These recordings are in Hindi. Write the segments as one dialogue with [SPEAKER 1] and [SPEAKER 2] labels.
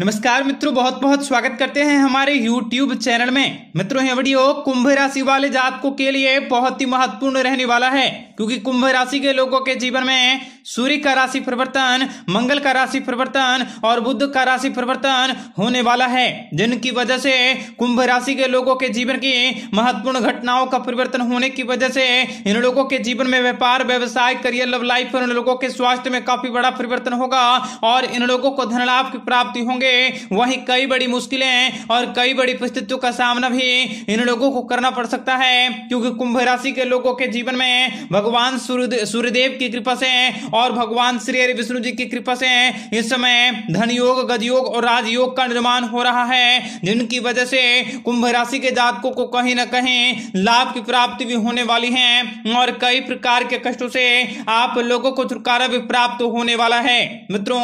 [SPEAKER 1] नमस्कार मित्रों बहुत बहुत स्वागत करते हैं हमारे YouTube चैनल में मित्रों ये वीडियो कुंभ राशि वाले जातकों के लिए बहुत ही महत्वपूर्ण रहने वाला है क्योंकि कुंभ राशि के लोगों के जीवन में सूर्य का राशि परिवर्तन मंगल का राशि परिवर्तन और बुद्ध का राशि परिवर्तन होने वाला है जिनकी वजह से कुंभ राशि के लोगों के जीवन की महत्वपूर्ण घटनाओं का परिवर्तन होने की वजह से इन लोगों के जीवन में व्यापार व्यवसाय करियर लव लाइफ और इन लोगों के स्वास्थ्य में काफी बड़ा परिवर्तन होगा और इन लोगों को धन लाभ की प्राप्ति होंगे वही कई बड़ी मुश्किलें और कई बड़ी परिस्थितियों का सामना भी इन लोगों को करना पड़ सकता है क्योंकि कुंभ राशि के लोगों के जीवन में भगवान सूर्यदेव की कृपा से और भगवान श्री हरि विष्णु जी की कृपा से इस समय धन योग योग और राजयोग का निर्माण हो रहा है जिनकी वजह से कुंभ राशि के जातकों को कहीं ना कहीं लाभ की प्राप्ति भी होने वाली है और कई प्रकार के कष्टों से आप लोगों को छुटकारा भी प्राप्त होने वाला है मित्रों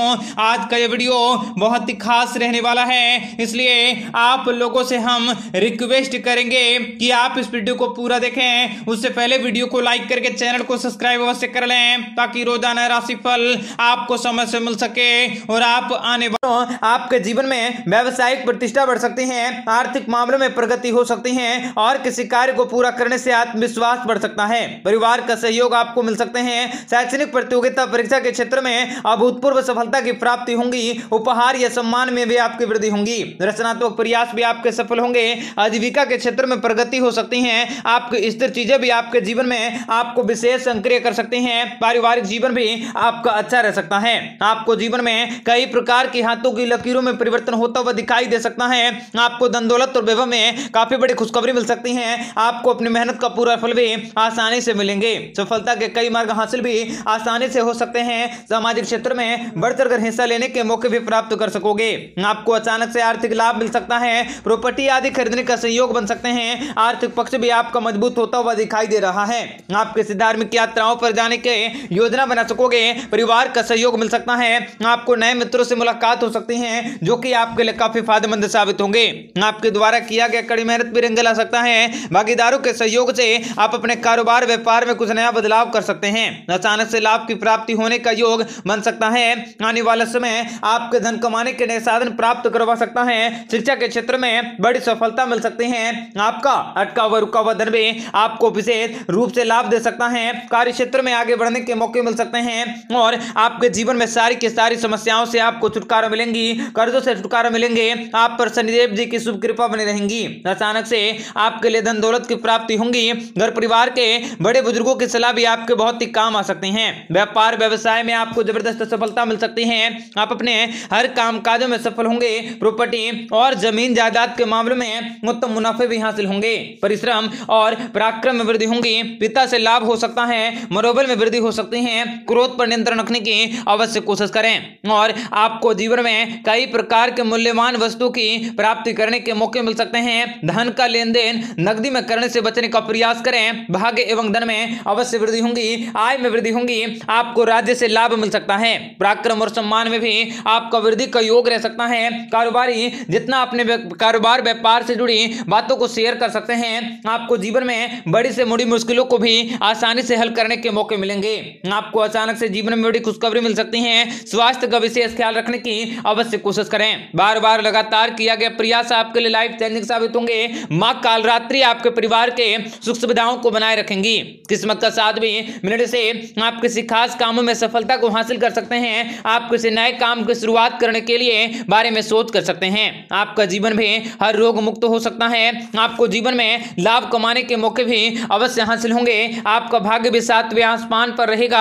[SPEAKER 1] आज का ये वीडियो बहुत ही खास रहने वाला है इसलिए आप लोगों से हम रिक्वेस्ट करेंगे कि आप इस वीडियो को पूरा देखें उससे पहले वीडियो को लाइक करके चैनल को सब्सक्राइब अवश्य कर लें ताकि रोजाना है राशिफल आपको समय से मिल सके और आप आने वालों आपके जीवन में व्यवसायिक प्रतिष्ठा बढ़ सकती है आर्थिक मामलों में प्रगति हो सकती है और किसी कार्य को पूरा करने से आत्मविश्वास बढ़ सकता है परिवार का सहयोग आपको मिल सकते हैं शैक्षणिक प्रतियोगिता परीक्षा के क्षेत्र में अभूतपूर्व सफलता की प्राप्ति होंगी उपहार या सम्मान में भी आपकी वृद्धि होंगी रचनात्मक प्रयास भी आपके सफल होंगे आजीविका के क्षेत्र में प्रगति हो सकती है आपकी स्थिर चीजें भी आपके जीवन में आपको विशेष सक्रिय कर सकती हैं पारिवारिक जीवन भी भी आपका अच्छा रह सकता है आपको जीवन में कई प्रकार के हाथों की लकीरों में परिवर्तन होता हुआ दिखाई दे सकता है आपको धन दौलत और वैभव में काफी बड़ी खुशखबरी मिल सकती है आपको अपनी मेहनत का पूरा फल भी आसानी से मिलेंगे सफलता के कई मार्ग हासिल भी आसानी से हो सकते हैं सामाजिक क्षेत्र में बढ़ चढ़कर हिस्सा लेने के मौके भी प्राप्त कर सकोगे आपको अचानक से आर्थिक लाभ मिल सकता है प्रॉपर्टी आदि खरीदने का सहयोग बन सकते हैं आर्थिक पक्ष भी आपका मजबूत होता हुआ दिखाई दे रहा है आप किसी धार्मिक यात्राओं पर जाने के योजना बना सको सकोगे परिवार का सहयोग मिल सकता है आपको नए मित्रों से मुलाकात हो सकती है जो कि आपके लिए काफी फायदेमंद साबित होंगे आपके द्वारा किया गया कड़ी मेहनत भी रंग ला सकता है भागीदारों के सहयोग से आप अपने कारोबार व्यापार में कुछ नया बदलाव कर सकते हैं अचानक से लाभ की प्राप्ति होने का योग बन सकता है आने वाले समय आपके धन कमाने के नए साधन प्राप्त करवा सकता है शिक्षा के क्षेत्र में बड़ी सफलता मिल सकती है आपका अटका हुआ रुका हुआ धन भी आपको विशेष रूप से लाभ दे सकता है कार्य क्षेत्र में आगे बढ़ने के मौके मिल सकते हैं हैं और आपके जीवन में सारी की सारी समस्याओं से आपको छुटकारा मिलेंगी कर्जों से छुटकारा मिलेंगे आप पर शनिदेव जी की शुभ कृपा बनी रहेंगी अचानक से आपके लिए धन दौलत की प्राप्ति होंगी घर परिवार के बड़े बुजुर्गों की सलाह भी आपके बहुत ही काम आ सकते हैं व्यापार व्यवसाय में आपको जबरदस्त सफलता मिल सकती है आप अपने हर काम काजों में सफल होंगे प्रॉपर्टी और जमीन जायदाद के मामले में उत्तम मुनाफे भी हासिल होंगे परिश्रम और पराक्रम में वृद्धि होंगी पिता से लाभ हो सकता है मनोबल में वृद्धि हो सकती है क्रोध ग्रोथ पर नियंत्रण रखने की अवश्य कोशिश करें और आपको जीवन में कई प्रकार के मूल्यवान वस्तु की प्राप्ति करने के मौके मिल सकते हैं धन का लेन देन नकदी में करने से बचने का प्रयास करें भाग्य एवं धन में अवश्य वृद्धि होंगी आय में वृद्धि होंगी आपको राज्य से लाभ मिल सकता है पराक्रम और सम्मान में भी आपका वृद्धि का योग रह सकता है कारोबारी जितना अपने कारोबार व्यापार से जुड़ी बातों को शेयर कर सकते हैं आपको जीवन में बड़ी से बड़ी मुश्किलों को भी आसानी से हल करने के मौके मिलेंगे आपको आसान अचानक से जीवन में बड़ी खुशखबरी मिल सकती है स्वास्थ्य का विशेष ख्याल रखने की अवश्य कोशिश करें बार बार लगातार किया गया प्रयास आपके लिए लाइफ चेंजिंग साबित होंगे माँ कालरात्रि आपके परिवार के सुख सुविधाओं को बनाए रखेंगी किस्मत का साथ भी मिलने से आप किसी खास कामों में सफलता को हासिल कर सकते हैं आप किसी नए काम की शुरुआत करने के लिए बारे में सोच कर सकते हैं आपका जीवन भी हर रोग मुक्त हो सकता है आपको जीवन में लाभ कमाने के मौके भी अवश्य हासिल होंगे आपका भाग्य भी सातवें आसमान पर रहेगा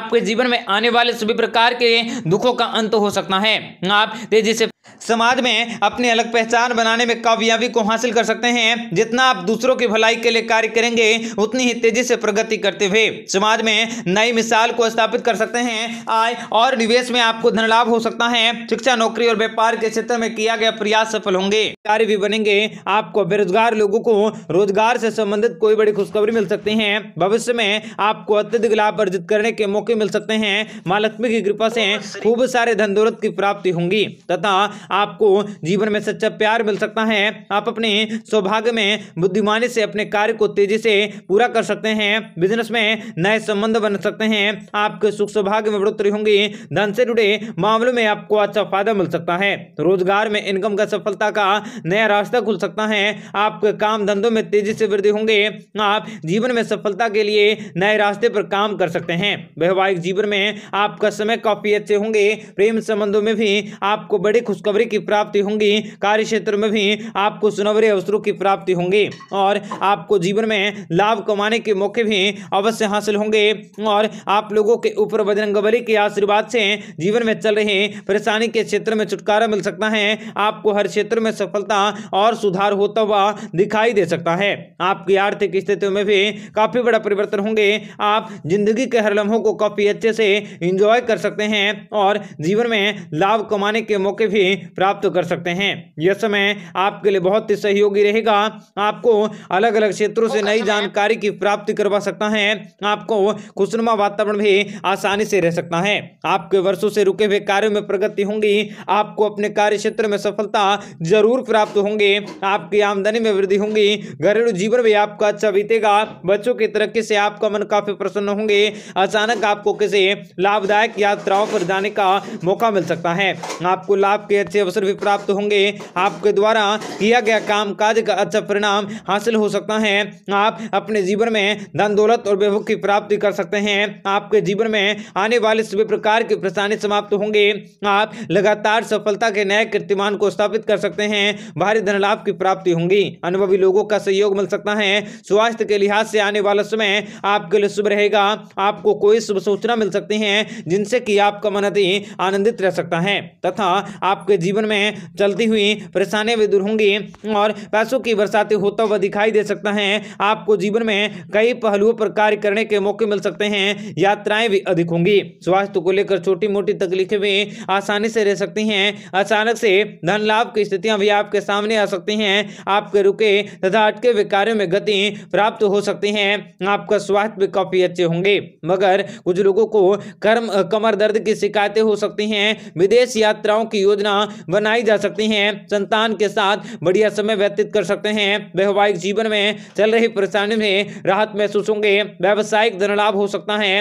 [SPEAKER 1] आपके जीवन में आने वाले सभी प्रकार के दुखों का अंत हो सकता है आप तेजी से समाज में अपनी अलग पहचान बनाने में कामयाबी को हासिल कर सकते हैं जितना आप दूसरों की भलाई के लिए कार्य करेंगे उतनी ही तेजी से प्रगति करते हुए समाज में नई मिसाल को स्थापित कर सकते हैं आय और निवेश में आपको धन लाभ हो सकता है शिक्षा नौकरी और व्यापार के क्षेत्र में किया गया प्रयास सफल होंगे कार्य भी बनेंगे आपको बेरोजगार लोगों को रोजगार से संबंधित कोई बड़ी खुशखबरी मिल सकती है भविष्य में आपको अत्यधिक लाभ अर्जित करने के मौके मिल सकते हैं माँ लक्ष्मी की कृपा से तो खूब सारे धन दौलत की प्राप्ति होंगी तथा आपको जीवन में सच्चा प्यार मिल सकता है आप अपने सौभाग्य में बुद्धिमानी से अपने कार्य को तेजी से पूरा कर सकते हैं बिजनेस में नए संबंध बन सकते हैं आपके सुख सौभाग्य में बढ़ोतरी होंगी धन से जुड़े मामलों में आपको अच्छा फायदा मिल सकता है रोजगार में इनकम का सफलता का नया रास्ता खुल सकता है आपके काम धंधों में तेजी से वृद्धि होंगे आप जीवन में सफलता के लिए नए रास्ते पर काम कर सकते हैं वैवाहिक जीवन में आपका समय काफी अच्छे होंगे प्रेम संबंधों में भी आपको बड़ी खुश खुशखबरी की प्राप्ति होंगी कार्य क्षेत्र में भी आपको सुनवरे अवसरों की प्राप्ति होंगी और आपको जीवन में लाभ कमाने के मौके भी अवश्य हासिल होंगे और आप लोगों के ऊपर बजरंगबली के आशीर्वाद से जीवन में चल रहे परेशानी के क्षेत्र में छुटकारा मिल सकता है आपको हर क्षेत्र में सफलता और सुधार होता हुआ दिखाई दे सकता है आपकी आर्थिक स्थितियों में भी काफी बड़ा परिवर्तन होंगे आप जिंदगी के हर लम्हों को काफी अच्छे से इंजॉय कर सकते हैं और जीवन में लाभ कमाने के मौके भी प्राप्त कर सकते हैं यह समय आपके लिए बहुत ही सहयोगी रहेगा आपको अलग अलग क्षेत्रों से नई अच्छा जानकारी की प्राप्ति करवा सकता है आपको खुशनुमा वातावरण भी आसानी से रह सकता है आपके वर्षों से रुके हुए कार्यों में प्रगति होंगी आपको अपने कार्य क्षेत्र में सफलता जरूर प्राप्त होंगे आपकी आमदनी में वृद्धि होंगी घरेलू जीवन भी आपका अच्छा बीतेगा बच्चों की तरक्की से आपका मन काफी प्रसन्न होंगे अचानक आपको किसी लाभदायक यात्राओं पर जाने का मौका मिल सकता है आपको लाभ के अच्छे अवसर भी प्राप्त होंगे आपके द्वारा किया गया काम काज का अच्छा परिणाम हासिल हो सकता है आप अपने जीवन में धन दौलत और वैभव की प्राप्ति कर सकते हैं आपके जीवन में आने वाले सभी प्रकार के परेशानी समाप्त होंगे आप लगातार सफलता के नए कीर्तिमान को स्थापित कर सकते हैं भारी धन लाभ की प्राप्ति होंगी अनुभवी लोगों का सहयोग मिल सकता है स्वास्थ्य के लिहाज से आने वाला समय आपके लिए शुभ रहेगा आपको कोई शुभ सूचना मिल सकती है जिनसे कि आपका मन अति आनंदित रह सकता है तथा आपके आपके जीवन में चलती हुई परेशानियां भी दूर होंगी और पैसों की बरसाती होता हुआ दिखाई दे सकता है आपको जीवन में कई पहलुओं पर कार्य करने के मौके मिल सकते हैं यात्राएं भी अधिक होंगी स्वास्थ्य को लेकर छोटी मोटी तकलीफें भी आसानी से रह सकती हैं अचानक से धन लाभ की स्थितियां भी आपके सामने आ सकती हैं आपके रुके तथा अटके हुए कार्यों में गति प्राप्त हो सकती है आपका स्वास्थ्य भी काफी अच्छे होंगे मगर कुछ लोगों को कर्म कमर दर्द की शिकायतें हो सकती हैं विदेश यात्राओं की योजना योजना बनाई जा सकती है संतान के साथ बढ़िया समय व्यतीत कर सकते हैं वैवाहिक जीवन में चल रही परेशानी में राहत महसूस होंगे व्यावसायिक धन लाभ हो सकता है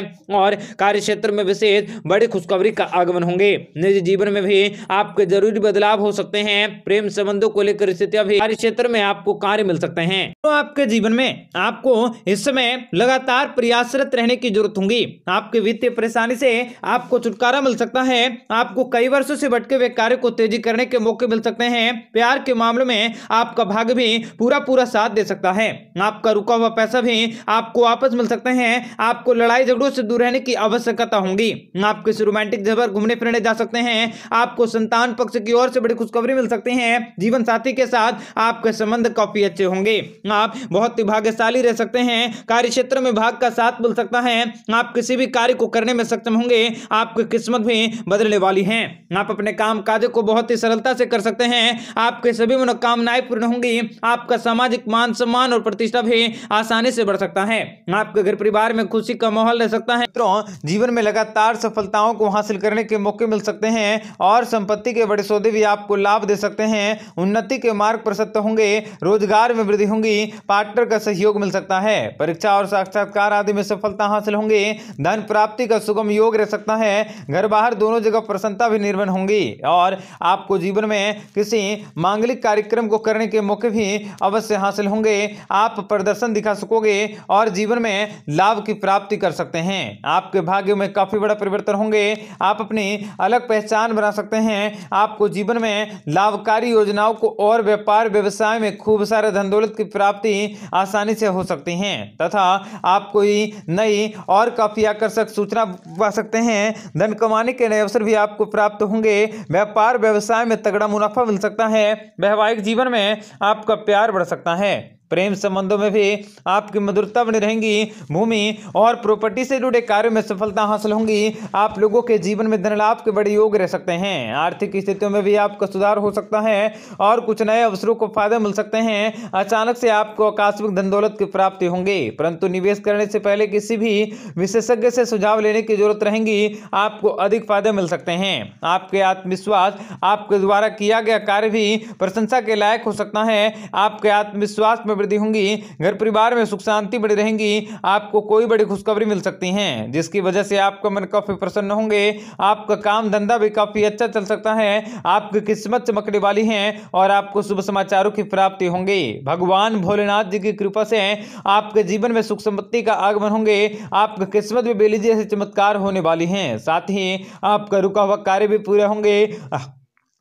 [SPEAKER 1] और कार्य क्षेत्र में विशेष बड़ी खुशखबरी का आगमन होंगे निजी जीवन में भी आपके जरूरी बदलाव हो सकते हैं प्रेम संबंधों को लेकर स्थितियां भी कार्य क्षेत्र में आपको कार्य मिल सकते हैं तो आपके जीवन में आपको इस समय लगातार प्रयासरत रहने की जरूरत होगी आपके वित्तीय परेशानी से आपको छुटकारा मिल सकता है आपको कई वर्षों से भटके हुए कार्य को तेजी करने के मौके मिल सकते हैं प्यार के मामले में आपका भाग भी पूरा पूरा साथ दे सकता है आपका रुका हुआ पैसा भी आपको वापस मिल सकते हैं आपको लड़ाई झगड़ों से दूर रहने की आवश्यकता होगी आप किसी रोमांटिक जगह घूमने फिरने जा सकते हैं आपको संतान पक्ष की ओर से बड़ी खुशखबरी मिल सकती है जीवन साथी के साथ आपके संबंध काफी अच्छे होंगे आप बहुत ही भाग्यशाली रह सकते हैं कार्य क्षेत्र में भाग का साथ मिल सकता है आप किसी भी कार्य को करने में सक्षम होंगे आपकी किस्मत भी बदलने वाली है आप अपने काम काज को बहुत ही सरलता से कर सकते हैं आपके सभी मनोकामनाएं पूर्ण होंगी आपका सामाजिक मान सम्मान और प्रतिष्ठा भी आसानी से बढ़ सकता है आपके घर परिवार में खुशी का माहौल रह सकता है मित्रों जीवन में लगातार सफलताओं को हासिल करने के मौके मिल सकते हैं और संपत्ति के बड़े सौदे भी आपको लाभ दे सकते हैं उन्नति के मार्ग प्रशस्त होंगे रोजगार में वृद्धि होंगी पार्टनर का सहयोग मिल सकता है परीक्षा और साक्षात्कार आदि में सफलता हासिल होंगी धन प्राप्ति का सुगम योग रह सकता है घर बाहर दोनों जगह प्रसन्नता भी निर्माण होंगी और आपको जीवन में किसी मांगलिक कार्यक्रम को करने के मौके भी अवश्य हासिल होंगे आप प्रदर्शन दिखा सकोगे और जीवन में लाभ की प्राप्ति कर सकते हैं आपके भाग्य में काफ़ी बड़ा परिवर्तन होंगे आप अपनी अलग पहचान बना सकते हैं आपको जीवन में लाभकारी योजनाओं को और व्यापार व्यवसाय में खूब सारे धन दौलत की प्राप्ति आसानी से हो सकती है तथा आप कोई नई और काफ़ी आकर्षक सूचना पा सकते हैं धन कमाने के नए अवसर भी आपको प्राप्त होंगे व्यापार व्यवसाय में तगड़ा मुनाफा मिल सकता है वैवाहिक जीवन में आपका प्यार बढ़ सकता है प्रेम संबंधों में भी आपकी मधुरता बनी रहेंगी भूमि और प्रॉपर्टी से जुड़े कार्यों में सफलता हासिल होंगी आप लोगों के जीवन में धन लाभ के बड़े योग रह सकते हैं आर्थिक स्थितियों में भी आपका सुधार हो सकता है और कुछ नए अवसरों को फायदा मिल सकते हैं अचानक से आपको आकस्मिक धन दौलत की प्राप्ति होंगे परंतु निवेश करने से पहले किसी भी विशेषज्ञ से सुझाव लेने की जरूरत रहेगी आपको अधिक फायदे मिल सकते हैं आपके आत्मविश्वास आपके द्वारा किया गया कार्य भी प्रशंसा के लायक हो सकता है आपके आत्मविश्वास में वृद्धि होंगी घर परिवार में सुख शांति बड़ी रहेंगी आपको कोई बड़ी खुशखबरी मिल सकती है जिसकी वजह से आपका मन काफी प्रसन्न होंगे आपका काम धंधा भी काफी अच्छा चल सकता है आपकी किस्मत चमकने वाली है और आपको शुभ समाचारों की प्राप्ति होंगी भगवान भोलेनाथ जी की कृपा से आपके जीवन में सुख संपत्ति का आगमन होंगे आपकी किस्मत भी बेलीजिए से चमत्कार होने वाली है साथ ही आपका रुका हुआ कार्य भी पूरे होंगे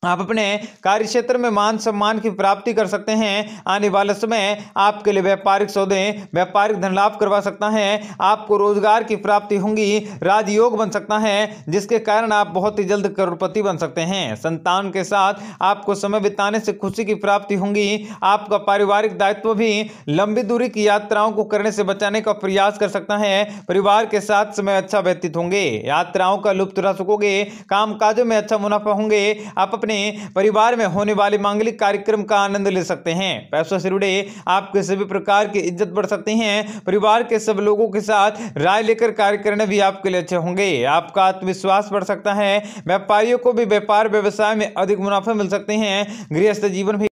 [SPEAKER 1] आप अपने कार्य क्षेत्र में मान सम्मान की प्राप्ति कर सकते हैं आने वाले समय आपके लिए व्यापारिक सौदे व्यापारिक धन लाभ करवा सकता है आपको रोजगार की प्राप्ति होंगी राजयोग बन सकता है जिसके कारण आप बहुत ही जल्द करोड़पति बन सकते हैं संतान के साथ आपको समय बिताने से खुशी की प्राप्ति होंगी आपका पारिवारिक दायित्व भी लंबी दूरी की यात्राओं को करने से बचाने का प्रयास कर सकता है परिवार के साथ समय अच्छा व्यतीत होंगे यात्राओं का लुप्त रह सकोगे काम में अच्छा मुनाफा होंगे आप अपने अपने परिवार में होने वाले मांगलिक कार्यक्रम का आनंद ले सकते हैं पैसों से जुड़े आपके सभी प्रकार की इज्जत बढ़ सकती है परिवार के सब लोगों के साथ राय लेकर कार्य करने भी आपके लिए अच्छे होंगे आपका आत्मविश्वास बढ़ सकता है व्यापारियों को भी व्यापार व्यवसाय में अधिक मुनाफा मिल सकते हैं गृहस्थ जीवन भी